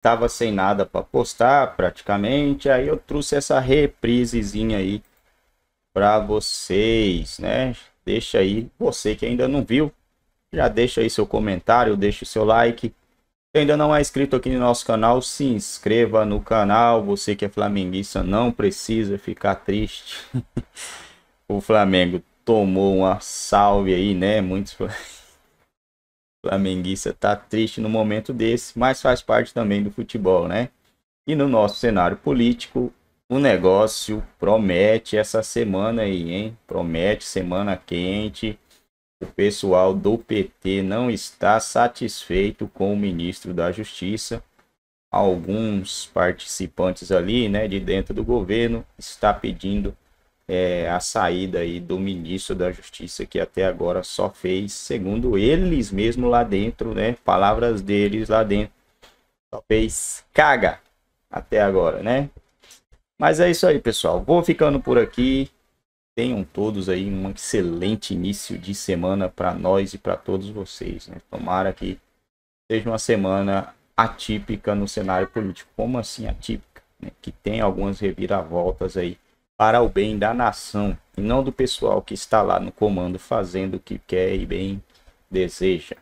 tava sem nada para postar praticamente, aí eu trouxe essa reprisezinha aí para vocês, né? Deixa aí, você que ainda não viu, já deixa aí seu comentário, deixa o seu like. Se ainda não é inscrito aqui no nosso canal, se inscreva no canal. Você que é flamenguista não precisa ficar triste. o Flamengo tomou uma salve aí, né? Muitos flamenguista está triste no momento desse, mas faz parte também do futebol, né? E no nosso cenário político, o negócio promete essa semana aí, hein? Promete semana quente. O pessoal do PT não está satisfeito com o ministro da Justiça. Alguns participantes ali, né, de dentro do governo, está pedindo é, a saída aí do ministro da Justiça, que até agora só fez, segundo eles mesmo lá dentro, né? Palavras deles lá dentro, só fez caga até agora, né? Mas é isso aí, pessoal. Vou ficando por aqui. Tenham todos aí um excelente início de semana para nós e para todos vocês, né? Tomara que seja uma semana atípica no cenário político. Como assim atípica? Né? Que tem algumas reviravoltas aí para o bem da nação e não do pessoal que está lá no comando fazendo o que quer e bem deseja.